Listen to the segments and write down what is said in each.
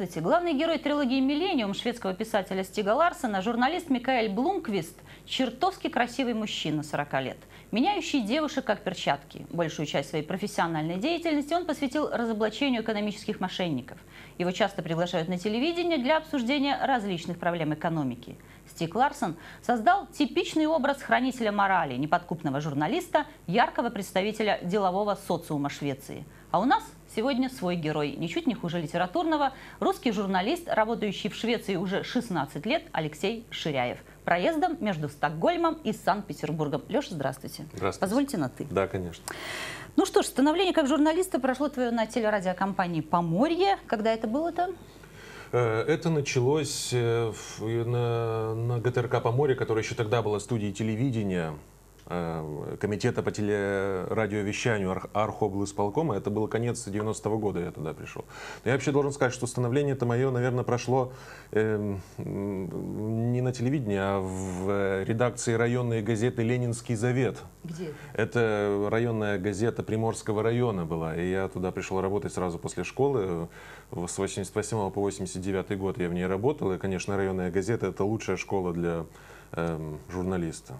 Здравствуйте! Главный герой трилогии «Миллениум» шведского писателя Стига Ларсена, журналист Микаэль Блумквист – чертовски красивый мужчина 40 лет, меняющий девушек как перчатки. Большую часть своей профессиональной деятельности он посвятил разоблачению экономических мошенников. Его часто приглашают на телевидение для обсуждения различных проблем экономики. Стиг Ларсон создал типичный образ хранителя морали, неподкупного журналиста, яркого представителя делового социума Швеции. А у нас – Сегодня свой герой. Ничуть не хуже литературного. Русский журналист, работающий в Швеции уже 16 лет, Алексей Ширяев. Проездом между Стокгольмом и Санкт-Петербургом. Леша, здравствуйте. Здравствуйте. Позвольте на «ты». Да, конечно. Ну что ж, становление как журналиста прошло твое на телерадиокомпании «Поморье». Когда это было-то? Э, это началось э, на, на ГТРК «Поморье», которая еще тогда была студией телевидения. Э, комитета по телерадиовещанию Архоблысполкома. Это был конец 90-го года, я туда пришел. Но я вообще должен сказать, что становление это мое, наверное, прошло э, не на телевидении, а в редакции районной газеты «Ленинский завет». Где? Это районная газета Приморского района была. И я туда пришел работать сразу после школы. Э, с 88 по 89 год я в ней работал. И, конечно, районная газета – это лучшая школа для э, журналиста.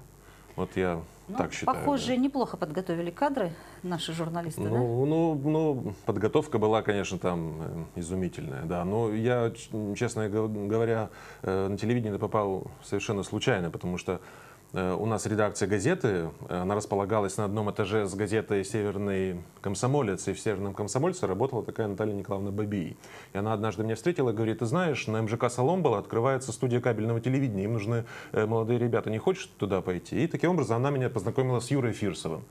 Вот я ну, так считаю. Похоже, да. неплохо подготовили кадры наши журналисты, ну, да? Ну, ну, подготовка была, конечно, там э, изумительная, да. Но я, честно говоря, э, на телевидение попал совершенно случайно, потому что Э, у нас редакция газеты, э, она располагалась на одном этаже с газетой «Северный комсомолец», и в «Северном комсомольце» работала такая Наталья Николаевна Бабий. И она однажды меня встретила, и говорит, ты знаешь, на МЖК «Соломбола» открывается студия кабельного телевидения, им нужны э, молодые ребята, не хочешь туда пойти? И таким образом она меня познакомила с Юрой Фирсовым,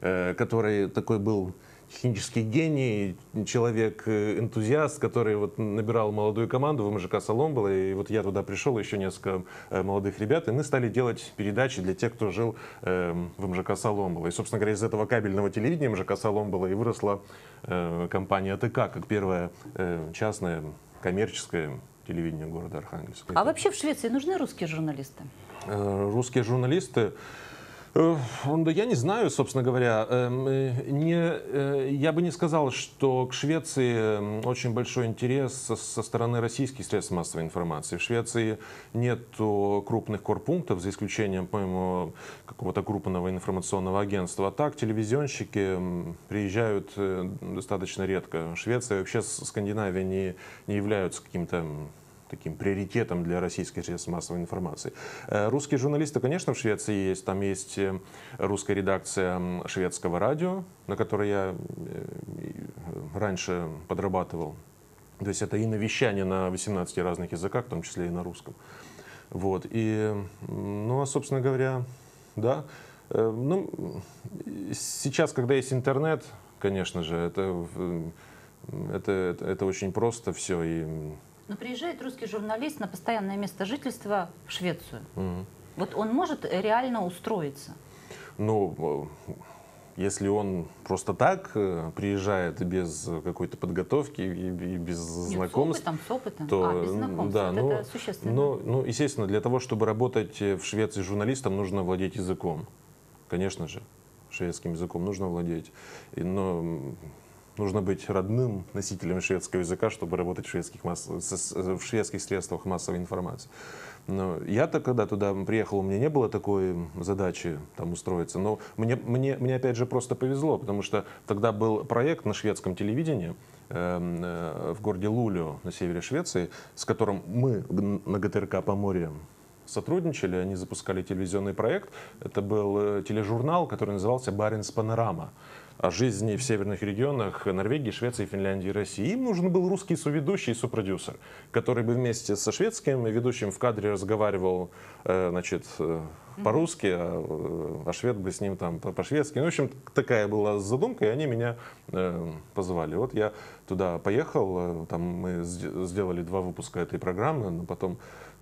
который такой был технический гений, человек-энтузиаст, э, который вот набирал молодую команду, в МЖК «Солом» был, и вот я туда пришел, еще несколько э, молодых ребят, и мы стали делать передачи для тех, кто жил эм, в МЖК «Солом» было. И, собственно говоря, из этого кабельного телевидения МЖК «Солом» было и выросла э, компания АТК, как первая частная коммерческая телевидение города Архангельска. А вообще в Швеции нужны русские журналисты? Русские журналисты... Э, я не знаю, собственно говоря. Эм, э, не, э, я бы не сказал, что к Швеции эм, очень большой интерес со стороны российских средств массовой информации. В Швеции нет крупных корпунктов, за исключением, по-моему, какого-то крупного информационного агентства. А так телевизионщики эм, приезжают достаточно редко. Швеция вообще Скандинавия не, не являются каким-то таким приоритетом для российской средств массовой информации. Э, русские журналисты, конечно, в Швеции есть. Там есть э, русская редакция шведского радио, на которой я э, раньше подрабатывал. То есть это и навещание на 18 разных языках, в том числе и на русском. Вот. И, ну, а, собственно говоря, да. Ну, сейчас, когда есть интернет, конечно же, это, это, это, это очень просто все. И но приезжает русский журналист на постоянное место жительства в Швецию. Угу. Вот он может э, реально устроиться? Ну, э, если он просто так э, приезжает без какой-то подготовки и, без Нет, знакомств, с опытом, с опытом. то а, без знакомств, да, вот ну, это существенно. Ну, ну, естественно, для того, чтобы работать в Швеции журналистом, нужно владеть языком, конечно же, шведским языком нужно владеть, но Нужно быть родным носителем шведского языка, чтобы работать в шведских, масс... в шведских средствах массовой информации. Но я-то, когда туда приехал, у меня не было такой задачи там устроиться. Но мне, мне, мне опять же, просто повезло, потому что тогда был проект на шведском телевидении, эм, э, в городе Лулю на севере Швеции, с которым мы на ГТРК по морю сотрудничали, они запускали телевизионный проект. Это был э, тележурнал, который назывался Баренс Панорама» жизни в северных регионах Норвегии, Швеции, Финляндии и России. Им нужен был русский суведущий и сопродюсер, который бы вместе со шведским ведущим в кадре разговаривал э, значит, э, по-русски, а, э, а, швед бы с ним там по-шведски. Ну, в общем, такая была задумка, и они меня позвали. Вот я туда поехал, там мы сделали два выпуска этой программы, но потом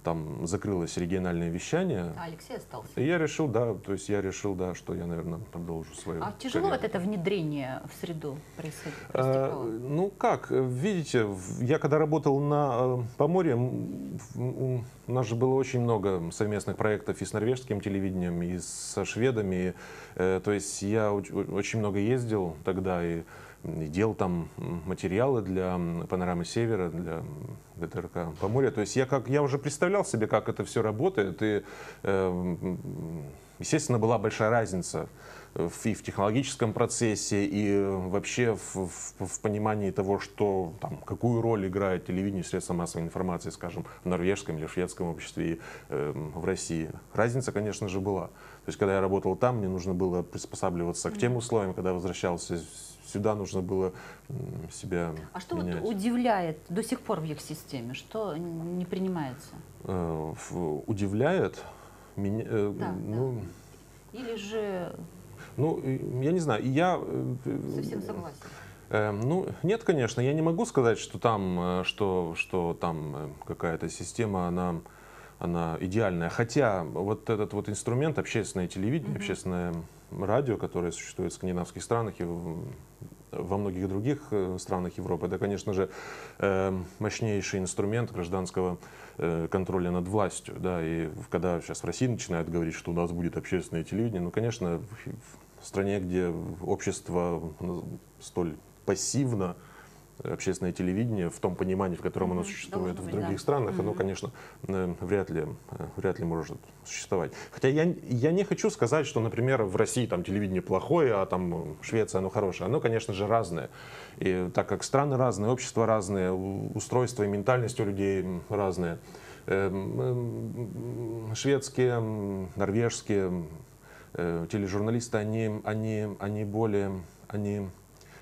там закрылось региональное вещание. А Алексей остался. И я решил, да, то есть я решил, да, что я, наверное, продолжу свою. А тяжело карьеру. вот это внедрение в среду происходит? А, э, ну как, видите, я когда работал на э, Поморье, у нас же было очень много совместных проектов и с норвежским телевидением, и со шведами. Э, то есть я очень много ездил тогда и и делал там материалы для панорамы севера, для ДТРК Поморья. То есть я, как, я уже представлял себе, как это все работает. И, э, естественно, была большая разница и в технологическом процессе, и э, вообще в, в, в понимании того, что, там, какую роль играет телевидение, средства массовой информации, скажем, в норвежском или шведском обществе и э, в России. Разница, конечно же, была. То есть, когда я работал там, мне нужно было приспосабливаться к тем условиям, когда возвращался сюда нужно было себя А что менять. вот удивляет до сих пор в их системе? Что не принимается? Э, удивляет? Меня, э, да, ну, да. Или же ну, я не знаю, я... Э, э, Совсем согласен. Эм, ну, нет, конечно, я не могу сказать, что там, э, что, что там какая-то система, она, она идеальная. Хотя вот этот вот инструмент, общественное телевидение, mm общественное радио, которое существует в скандинавских странах и во многих других странах Европы, это, конечно же, эм, мощнейший инструмент гражданского контроля над властью. Да? И когда сейчас в России начинают говорить, что у нас будет общественное телевидение, ну, конечно, в стране, где общество столь пассивно, э, общественное телевидение в том понимании, в котором оно существует быть, в других да. странах, оно, конечно, э, вряд ли, э, вряд ли может существовать. Хотя я, я не хочу сказать, что, например, в России там телевидение плохое, а там Швеция оно хорошее. Оно, конечно же, разное. И так как страны разные, общества разные, устройство и ментальность у людей разные. Эм, эм, шведские, норвежские, Э, тележурналисты, они, они, они более, они,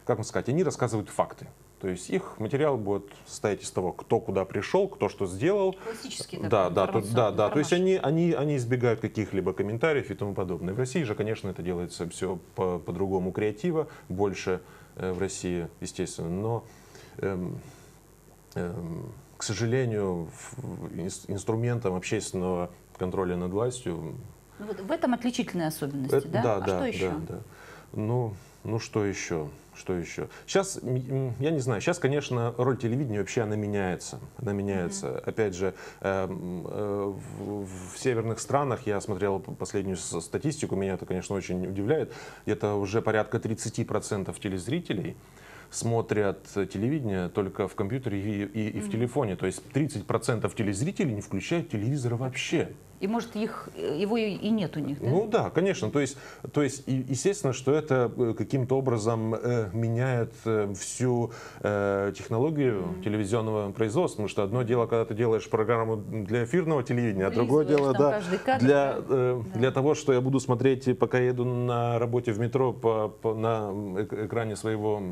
как вам сказать, они рассказывают факты. То есть их материал будет состоять из того, кто куда пришел, кто что сделал. Классический да, да, то, да, да. То есть они, они, они избегают каких-либо комментариев и тому подобное. В России же, конечно, это делается все по- по-другому креатива, больше э, в России, естественно. Но, эм, эм, к сожалению, инструментом общественного контроля над властью ну, вот в этом отличительные особенности, Это, да? Да, а да, что да, еще? Да, Ну, ну что еще? Что еще? Сейчас, я не знаю, сейчас, конечно, роль телевидения вообще, она меняется. Она меняется. Mm -hmm. Опять же, э, э, в, в северных странах, я смотрел последнюю статистику, меня это, конечно, очень удивляет, это уже порядка 30% телезрителей, mm смотрят телевидение только в компьютере и, и, и в телефоне. То есть 30% телезрителей не включают телевизор вообще. И может их, его и нет у них, да? Ну да, конечно. То есть, то есть естественно, что это э, каким-то образом э, меняет э, всю э, технологию mm-hmm. телевизионного производства. Потому что одно дело, когда ты делаешь программу для эфирного телевидения, а другое дело да, кадр, для, э, да. для того, что я буду смотреть, пока еду на работе в метро по, по, на э, экране своего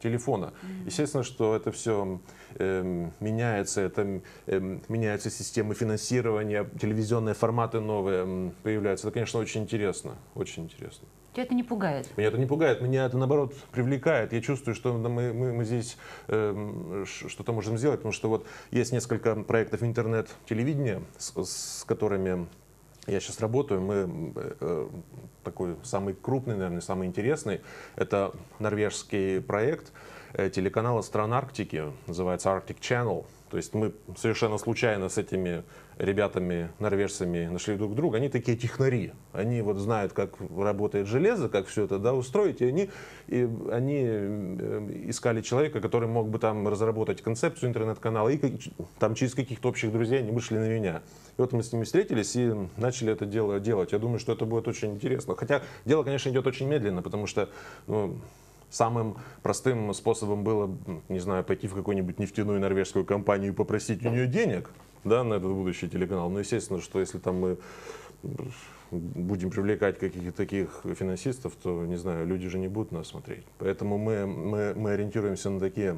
телефона. Естественно, что это все э, эм, меняется, это э, меняются системы финансирования, телевизионные форматы новые эм, появляются. Это, конечно, очень интересно, очень интересно. Тебя это не пугает? Меня это не пугает, меня это наоборот привлекает. Я чувствую, что мы, мы, мы здесь э, что-то можем сделать, потому что вот есть несколько проектов интернет-телевидения, с, с которыми я сейчас работаю, мы э, э, такой самый крупный, наверное, самый интересный. Это норвежский проект э, телеканала «Стран Арктики», называется «Arctic Channel». То есть мы совершенно случайно с этими ребятами, норвежцами, нашли друг друга. Они такие технари. Они вот знают, как работает железо, как все это да, устроить. И они, и они э, искали человека, который мог бы там разработать концепцию интернет-канала. И там через каких-то общих друзей они вышли на меня. И вот мы с ними встретились и начали это дело делать. Я думаю, что это будет очень интересно. Хотя дело, конечно, идет очень медленно, потому что ну, Самым простым способом было, не знаю, пойти в какую-нибудь нефтяную норвежскую компанию и попросить у нее денег да, на этот будущий телеканал. Но ну, естественно, что если там мы будем привлекать каких-то таких финансистов, то, не знаю, люди же не будут нас смотреть. Поэтому мы, мы, мы ориентируемся на такие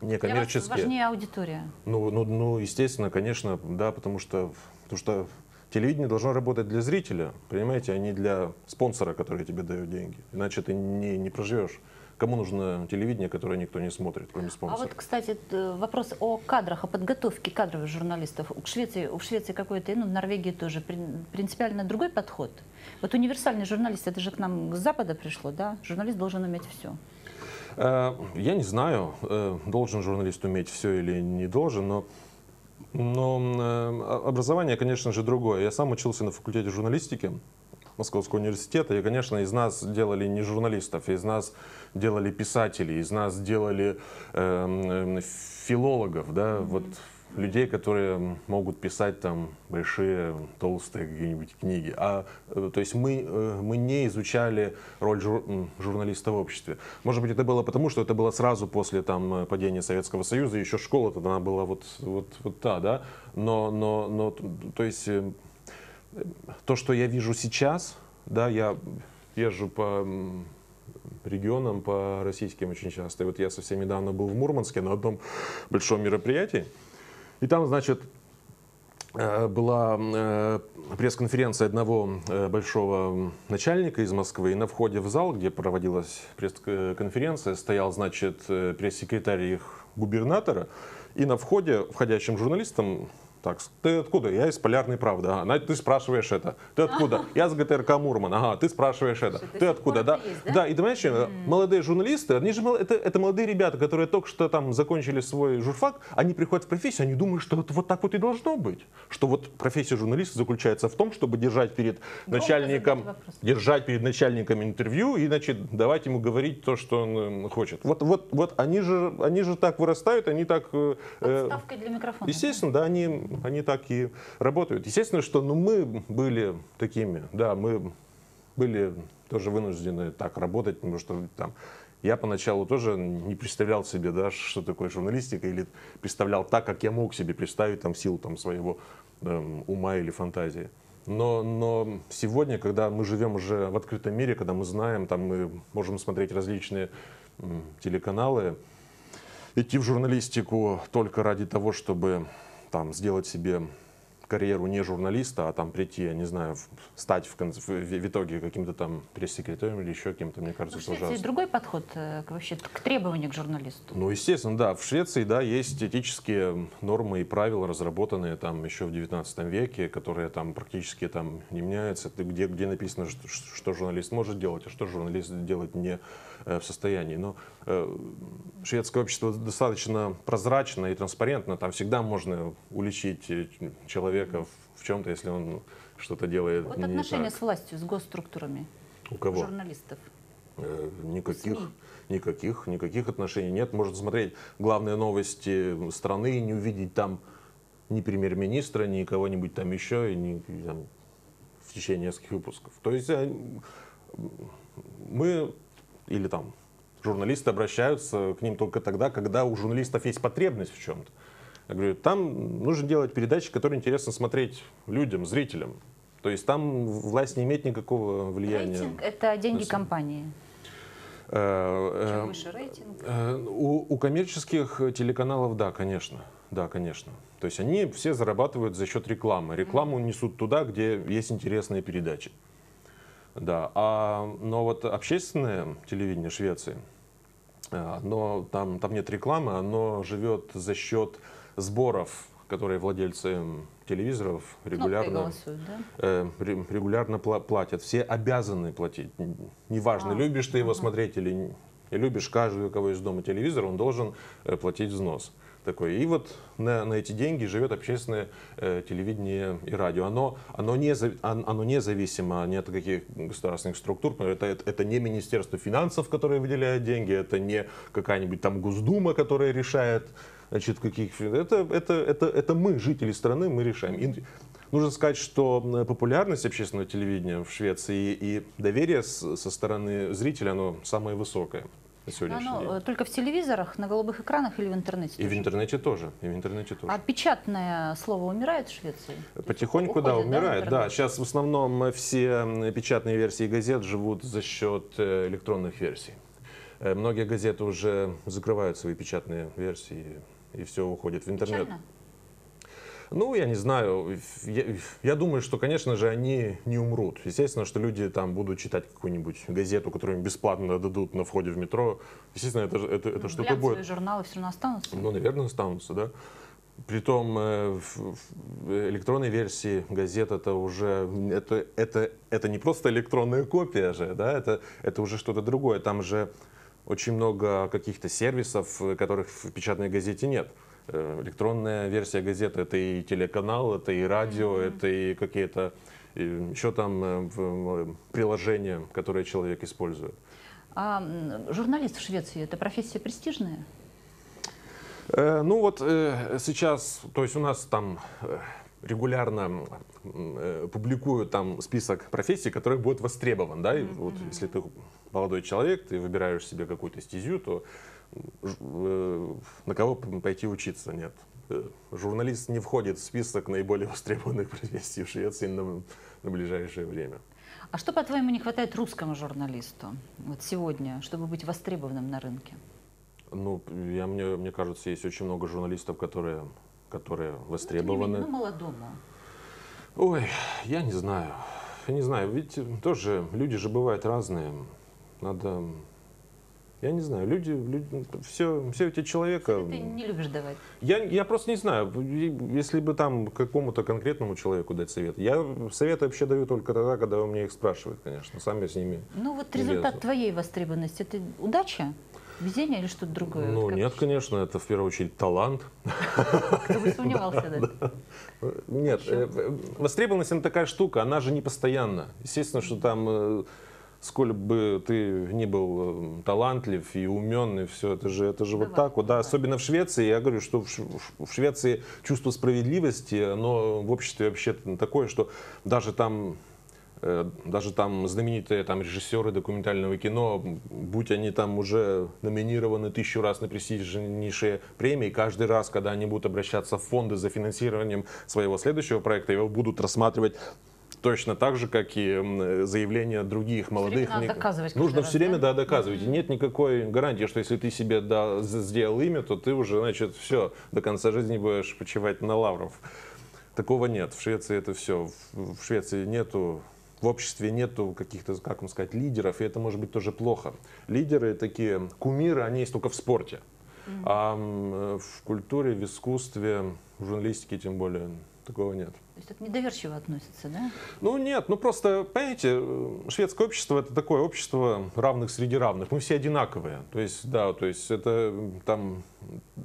некоммерческие... Для важнее аудитория. Ну, ну, ну, естественно, конечно, да, потому что, потому что телевидение должно работать для зрителя, понимаете, а не для спонсора, который тебе дает деньги. Иначе ты не, не проживешь. Кому нужно телевидение, которое никто не смотрит, кроме спонсоров? А вот, кстати, вопрос о кадрах, о подготовке кадровых журналистов. В Швеции, в Швеции какой-то, ну, в Норвегии тоже принципиально другой подход. Вот универсальный журналист, это же к нам с Запада пришло, да? Журналист должен уметь все. Э, я не знаю, э, должен журналист уметь все или не должен, но но э, образование, конечно же, другое. Я сам учился на факультете журналистики Московского университета. И, конечно, из нас делали не журналистов, из нас делали писателей, из нас делали э, филологов, да, mm-hmm. вот людей, которые могут писать там большие, толстые какие-нибудь книги. А, э, то есть мы, э, мы не изучали роль жур, журналиста в обществе. Может быть, это было потому, что это было сразу после там, э, падения Советского Союза, еще школа тогда она была вот, вот, вот та, да? Но, но, но то есть то, что я вижу сейчас, да, я езжу по регионам, по российским очень часто. И вот я совсем недавно был в Мурманске на одном большом мероприятии. И там, значит, э, была э, пресс-конференция одного э, большого начальника из Москвы. И на входе в зал, где проводилась пресс-конференция, стоял, значит, пресс-секретарь их губернатора. И на входе входящим журналистам так, ты откуда? Я из Полярной правды. Ага, ты спрашиваешь это. Ты откуда? Я с ГТРК Мурман. Ага, ты спрашиваешь это. Ты откуда? Да? Есть, да? да, и понимаешь, mm. молодые журналисты, они же это, это молодые ребята, которые только что там закончили свой журфак, они приходят в профессию, они думают, что вот, вот так вот и должно быть. Что вот профессия журналиста заключается в том, чтобы держать перед ну, начальником, держать перед начальником интервью и, значит, давать ему говорить то, что он эм, хочет. Вот, вот, вот они же, они же так вырастают, они так... Э, э, Подставкой э, для микрофона. Естественно, да, они они так и работают. Естественно, что ну, мы были такими, да, мы были тоже вынуждены так работать, потому что там я поначалу тоже не представлял себе, да, что такое журналистика, или представлял так, как я мог себе представить там, в силу там, своего эм, ума или фантазии. Но, но сегодня, когда мы живем уже в открытом мире, когда мы знаем, там мы можем смотреть различные телеканалы, идти в журналистику только ради того, чтобы там, сделать себе карьеру не журналиста, а там прийти, я не знаю, стать в, конце, в, в итоге каким-то там пресс-секретарем или еще кем-то, мне кажется, это ужасно. другой подход э, к, вообще к требованию к журналисту. Ну, естественно, да. В Швеции, да, есть этические нормы и правила, разработанные там еще в 19 веке, которые там практически там не меняются, где, где написано, что, что журналист может делать, а что журналист делать не Э, в состоянии. Но э, шведское общество достаточно прозрачно и транспарентно. Там всегда можно уличить э, человека в чем-то, если он что-то делает Вот не отношения так. с властью, с госструктурами. У кого? журналистов. Никаких, никаких, никаких отношений нет. Можно смотреть главные новости страны и не увидеть там ни премьер-министра, ни кого-нибудь там еще, и ни, там, в течение нескольких выпусков. То есть мы или там журналисты обращаются к ним только тогда, когда у журналистов есть потребность в чем-то. Я говорю, там нужно делать передачи, которые интересно смотреть людям, зрителям. То есть там власть не имеет никакого влияния. Рейтинг – это деньги э, компании. Э, Чем выше рейтинг? Э, у, у коммерческих телеканалов, да, конечно. Да, конечно. То есть они все зарабатывают за счет рекламы. Рекламу несут туда, где есть интересные передачи. Да, а, но вот общественное телевидение Швеции, а, но там, там нет рекламы, оно живет за счет сборов, которые владельцы телевизоров регулярно, ну, да? э, регулярно платят. Все обязаны платить. Неважно, а, любишь ты его ага. смотреть или не любишь каждый, у кого есть дома телевизор, он должен э, платить взнос. Угу такой. И вот на, на эти деньги живет общественное э, телевидение и радио. Оно, оно, не, оно независимо ни от каких государственных структур. Это, это, это не Министерство финансов, которое выделяет деньги, это не какая-нибудь там Госдума, которая решает, значит, каких... Это, это, это, это мы, жители страны, мы решаем. И нужно сказать, что э, популярность общественного телевидения в Швеции и, и доверие со стороны зрителя, оно самое высокое на сегодняшний Оно день. Э, только в телевизорах, на голубых экранах или в интернете? И тоже? в интернете тоже. И в интернете тоже. А печатное слово умирает в Швеции? Потихоньку, Уходит, да, умирает. Да, да, сейчас в основном все печатные версии газет живут за счет э, электронных версий. Э, многие газеты уже закрывают свои печатные версии и все уходит в интернет. Печально? Ну, я не знаю. Я, я думаю, что, конечно же, они не умрут. Естественно, что люди там будут читать какую-нибудь газету, которую им бесплатно дадут на входе в метро. Естественно, это, это, это ну, что-то будет. журналы все равно останутся. Ну, наверное, останутся, да. Притом э, электронной версии газет это уже это, это, это не просто электронная копия же, да, это, это уже что-то другое. Там же очень много каких-то сервисов, которых в печатной газете нет. Э, электронная версия газеты, это и телеканал, это и радио, mm-hmm. это и какие-то еще там э, приложения, которые человек использует. А журналист в Швеции – это профессия престижная? Э, ну вот сейчас, то есть у нас там регулярно публикуют там список профессий, которые будут востребованы, да, и mm-hmm. вот если ты молодой человек, ты выбираешь себе какую-то стезю, то Э, на кого пойти учиться, нет. Э, журналист не входит в список наиболее востребованных профессий в Швеции на, на ближайшее время. А что, по-твоему, не хватает русскому журналисту вот сегодня, чтобы быть востребованным на рынке? Ну, я, мне, мне кажется, есть очень много журналистов, которые, которые востребованы. Ну, менее, ну, молодому. Ой, я не знаю. Я не знаю, ведь тоже люди же бывают разные. Надо я не знаю, люди, люди ну, все, все эти человека... Ты не любишь давать. Я, я просто не знаю, если бы там какому-то конкретному человеку дать совет. Я советы вообще даю только тогда, когда у меня их спрашивают, конечно, сам я с ними Ну вот результат твоей востребованности, это удача? Везение или что-то другое? Ну, вот нет, ты? конечно, это в первую очередь талант. Кто бы сомневался, да? Нет, э, востребованность, она такая штука, она же не постоянна. Естественно, что там э, сколь бы ты ни был э, талантлив и умен, и все, это же, это же давай, вот так вот. Да, особенно в Швеции, я говорю, что в, в Швеции чувство справедливости, оно в обществе вообще такое, что даже там э, даже там знаменитые там, режиссеры документального кино, будь они там уже номинированы тысячу раз на престижнейшие премии, каждый раз, когда они будут обращаться в фонды за финансированием своего следующего проекта, его будут рассматривать точно так же, как и э, заявления других молодых. Все доказывать Нужно раз, все время да? Да, доказывать. И нет никакой гарантии, что если ты себе да, сделал имя, то ты уже, значит, все, до конца жизни будешь почивать на лавров. Такого нет. В Швеции это все. В Швеции нету в обществе нету каких-то, как вам сказать, лидеров, и это может быть тоже плохо. Лидеры такие, кумиры, они есть только в спорте. Mm -hmm. А э, в культуре, в искусстве, в журналистике тем более такого нет. То есть так недоверчиво относится, да? Ну нет, ну просто, понимаете, э, шведское общество это такое общество равных среди равных. Мы все одинаковые. То есть, да, то есть это там,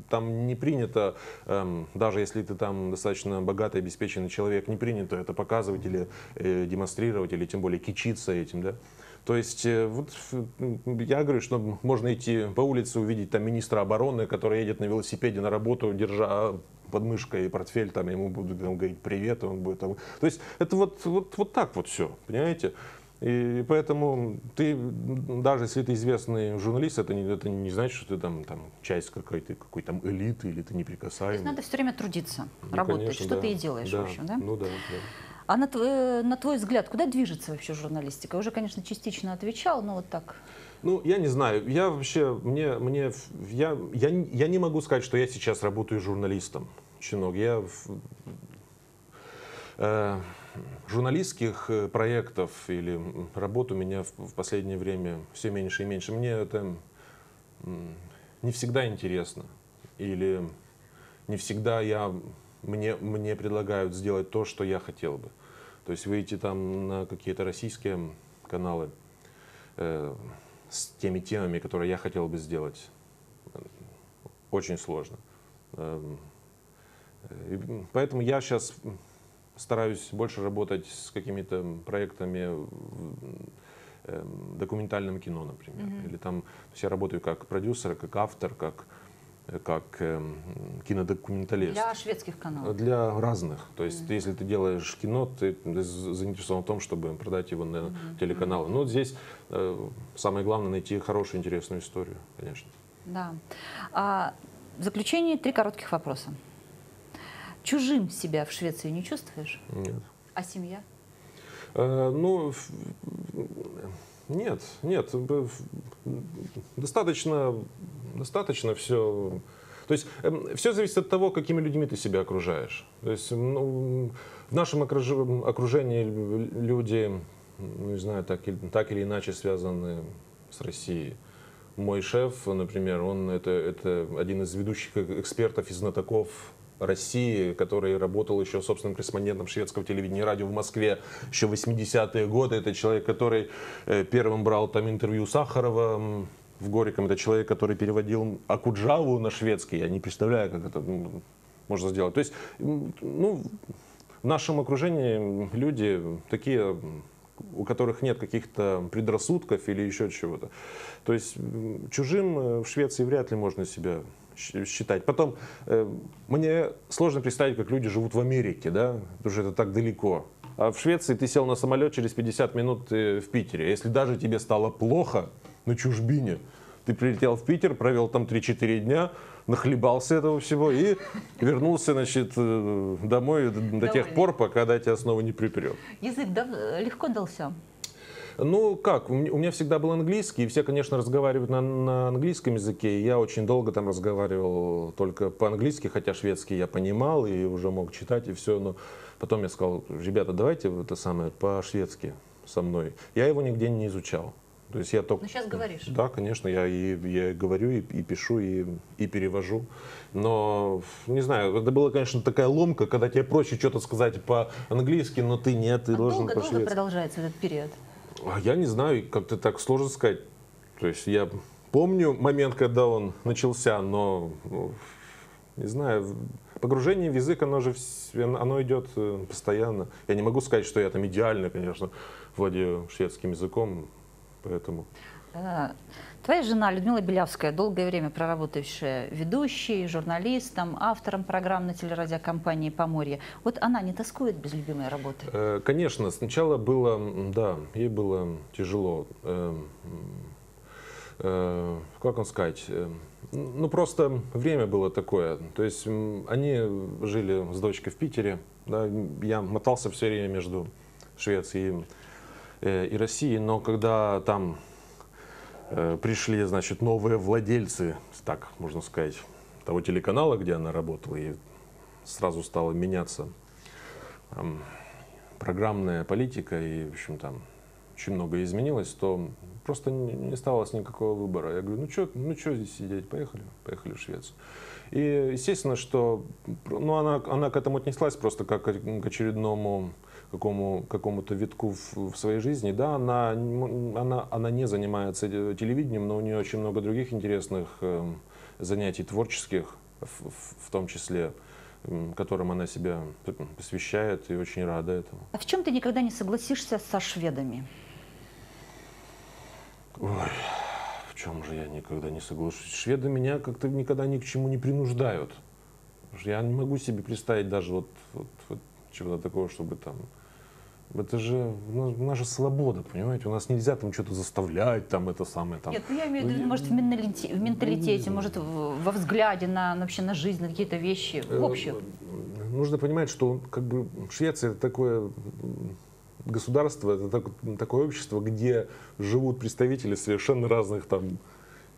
там не принято, эм, даже если ты там достаточно богатый, обеспеченный человек, не принято это показывать или э, демонстрировать, или тем более кичиться этим, да. То есть, э, вот я говорю, что можно идти по улице, увидеть там министра обороны, который едет на велосипеде на работу, держа под мышкой портфель, там ему будут там, говорить привет, и он будет там. То есть это вот, вот, вот так вот все, понимаете? И поэтому ты, даже если ты известный журналист, это не, это не значит, что ты там, там часть какой-то какой там элиты или ты неприкасаемый. То есть надо все время трудиться, ну, работать, конечно, что да. ты и делаешь, да. в общем, да? Ну да, да. А на твой, э, на твой взгляд, куда движется вообще журналистика? Я уже, конечно, частично отвечал, но вот так. Ну, я не знаю. Я вообще, мне, мне, я, я, я не могу сказать, что я сейчас работаю журналистом, чинок. Я э, журналистских э, проектов или работ у меня в, в последнее время все меньше и меньше. Мне это не всегда интересно. Или не всегда я, мне, мне предлагают сделать то, что я хотел бы. То есть выйти там на какие-то российские каналы э, с теми темами, которые я хотел бы сделать, очень сложно. Эм, э, поэтому я сейчас стараюсь больше работать с какими-то проектами в эм, документальном кино, например. Mm-hmm. Или там, то есть я работаю как продюсер, как автор, как как э, кинодокументалист. Для шведских каналов? Для разных. То есть, mm-hmm. если ты делаешь кино, ты, ты заинтересован в том, чтобы продать его на mm-hmm. телеканалы. Но ну, здесь э, самое главное найти хорошую, интересную историю, конечно. Да. А, в заключение три коротких вопроса. Чужим себя в Швеции не чувствуешь? Нет. А семья? Э, ну, нет, нет. Достаточно достаточно все. То есть эм, все зависит от того, какими людьми ты себя окружаешь. То есть ну, в нашем окружении люди, ну, не знаю, так, так или иначе связаны с Россией. Мой шеф, например, он это, это один из ведущих экспертов и знатоков России, который работал еще собственным корреспондентом шведского телевидения и радио в Москве еще в 80-е годы. Это человек, который э, первым брал там интервью Сахарова, в Гориком. Это человек, который переводил Акуджаву на шведский. Я не представляю, как это можно сделать. То есть, ну, в нашем окружении люди такие у которых нет каких-то предрассудков или еще чего-то. То есть чужим э, в Швеции вряд ли можно себя считать. Потом, э, мне сложно представить, как люди живут в Америке, да, потому что это так далеко. А в Швеции ты сел на самолет через 50 минут э, в Питере. Если даже тебе стало плохо, на чужбине. Ты прилетел в Питер, провел там 3-4 дня, нахлебался этого всего и вернулся, значит, э, домой до тех пор, пока да, тебя снова не припрет. Язык э, легко дался? Ну, как, у меня всегда был английский, и все, конечно, разговаривают на, на английском языке. и Я очень долго там разговаривал только по-английски, хотя шведский я понимал и уже мог читать и все. Но потом я сказал, ребята, давайте это самое по-шведски со мной. Я его нигде не изучал. То есть я только... Но ну, сейчас говоришь. Да, конечно, я и я говорю, и, и пишу, и, и перевожу. Но, не знаю, это была, конечно, такая ломка, когда тебе проще что-то сказать по-английски, но ты нет, ты а должен долго, долго продолжается этот период? А я не знаю, как-то так сложно сказать. То есть я помню момент, когда он начался, но, ну, не знаю, погружение в язык, оно же оно идет э, постоянно. Я не могу сказать, что я там идеально, конечно, владею шведским языком. Поэтому... Э, твоя жена Людмила Белявская, долгое время проработавшая ведущей, журналистом, автором программ на телерадиокомпании «Поморье». Вот она не тоскует без любимой работы? Э, конечно. Сначала было, да, ей было тяжело. Э, как он сказать? Ну, просто время было такое. То есть они жили с дочкой в Питере. Да, я мотался все время между Швецией и Э, и России, но когда там э, пришли, значит, новые владельцы, так можно сказать, того телеканала, где она работала, и сразу стала меняться там, программная политика, и, в общем, там очень многое изменилось, то просто не оставалось никакого выбора. Я говорю, ну что ну чё здесь сидеть, поехали, поехали в Швецию. И естественно, что ну, она, она к этому отнеслась просто как к очередному какому, какому-то витку в, в своей жизни. Да, она, она, она не занимается телевидением, но у нее очень много других интересных э, занятий творческих, в, в, в том числе которым она себя посвящает и очень рада этому. А в чем ты никогда не согласишься со шведами? Ой, в чем же я никогда не соглашусь? Шведы меня как-то никогда ни к чему не принуждают. Я не могу себе представить даже вот, вот, вот чего-то такого, чтобы там это же наша свобода, понимаете? У нас нельзя там что-то заставлять, там это самое. Там. Нет, ну я имею в ну, виду, может, в менталитете, в менталитете может, во взгляде на, вообще на жизнь, на какие-то вещи в э, общем. Нужно понимать, что как бы Швеция это такое государство, это так, такое общество, где живут представители совершенно разных там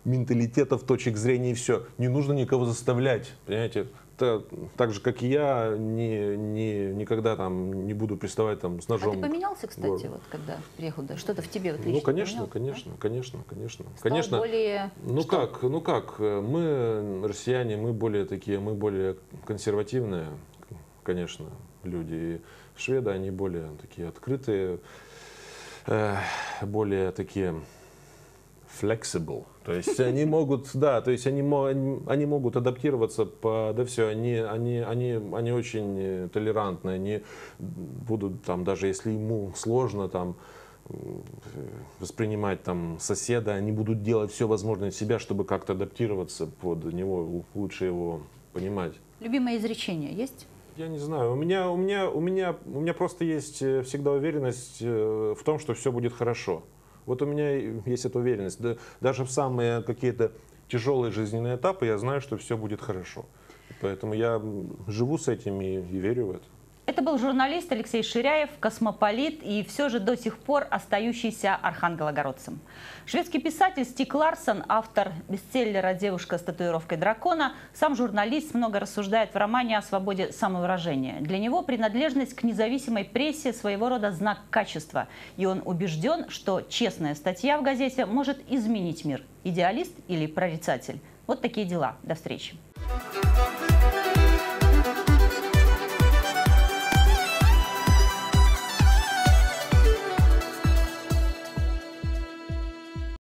менталитетов, точек зрения и все. Не нужно никого заставлять, понимаете? так, так же, как и я, не, не, никогда там не буду приставать там с ножом. А ты поменялся, кстати, вот когда приехал? Да? Что-то в тебе вот ну, лично Ну, конечно, конечно, да? конечно, конечно. Стал конечно. более... Ну что? как, ну как, мы, россияне, мы более такие, мы более консервативные, конечно, люди. И шведы, они более такие открытые, э, более такие flexible. То есть они могут, да, то есть они, они могут адаптироваться под да, все, они, они, они, они очень э, толерантны, они будут там, даже если ему сложно там, воспринимать там соседа, они будут делать все возможное из себя, чтобы как-то адаптироваться под него, лучше его понимать. Любимое изречение есть? Я не знаю. У меня, у меня, у меня, у меня просто есть э, всегда уверенность э, в том, что все будет хорошо. Вот у меня есть эта уверенность. Да, даже в самые какие-то тяжелые жизненные этапы я знаю, что все будет хорошо. Поэтому я живу с этим и, и верю в это. Это был журналист Алексей Ширяев, космополит и все же до сих пор остающийся архангелогородцем. Шведский писатель Стик Ларсон, автор бестселлера «Девушка с татуировкой дракона», сам журналист много рассуждает в романе о свободе самовыражения. Для него принадлежность к независимой прессе своего рода знак качества. И он убежден, что честная статья в газете может изменить мир. Идеалист или прорицатель? Вот такие дела. До встречи.